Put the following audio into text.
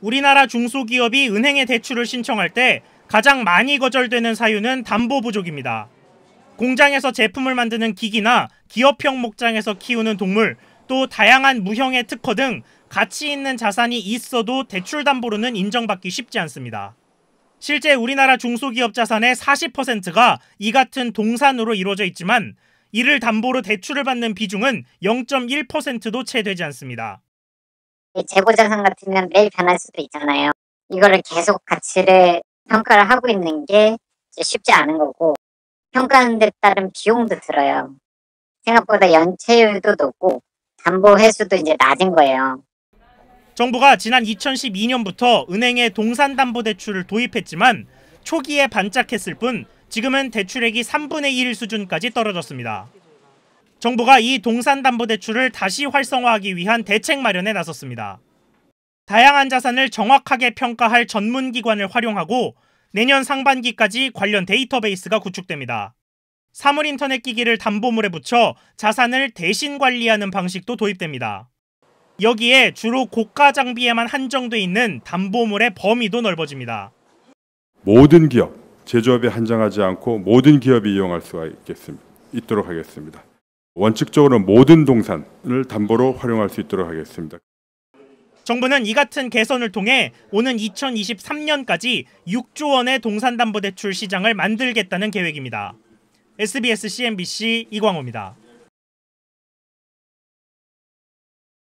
우리나라 중소기업이 은행에 대출을 신청할 때 가장 많이 거절되는 사유는 담보 부족입니다. 공장에서 제품을 만드는 기기나 기업형 목장에서 키우는 동물, 또 다양한 무형의 특허 등 가치 있는 자산이 있어도 대출 담보로는 인정받기 쉽지 않습니다. 실제 우리나라 중소기업 자산의 40%가 이 같은 동산으로 이루어져 있지만 이를 담보로 대출을 받는 비중은 0.1%도 채 되지 않습니다. 재고자산 같으면 매일 변할 수도 있잖아요. 이거를 계속 가치를 평가를 하고 있는 게 쉽지 않은 거고 평가하는 데 따른 비용도 들어요. 생각보다 연체율도 높고 담보 회수도 이제 낮은 거예요. 정부가 지난 2012년부터 은행에 동산담보대출을 도입했지만 초기에 반짝했을 뿐 지금은 대출액이 3분의 1 수준까지 떨어졌습니다. 정부가 이 동산담보대출을 다시 활성화하기 위한 대책 마련에 나섰습니다. 다양한 자산을 정확하게 평가할 전문기관을 활용하고 내년 상반기까지 관련 데이터베이스가 구축됩니다. 사물인터넷 기기를 담보물에 붙여 자산을 대신 관리하는 방식도 도입됩니다. 여기에 주로 고가 장비에만 한정돼 있는 담보물의 범위도 넓어집니다. 모든 기업, 제조업에 한정하지 않고 모든 기업이 이용할 수가 있겠습니다. 있도록 하겠습니다. 원칙적으로 모든 동산을 담보로 활용할 수 있도록 하겠습니다. 정부는 이 같은 개선을 통해 오는 2023년까지 6조 원의 동산담보대출 시장을 만들겠다는 계획입니다. SBS CNBC 이광호입니다.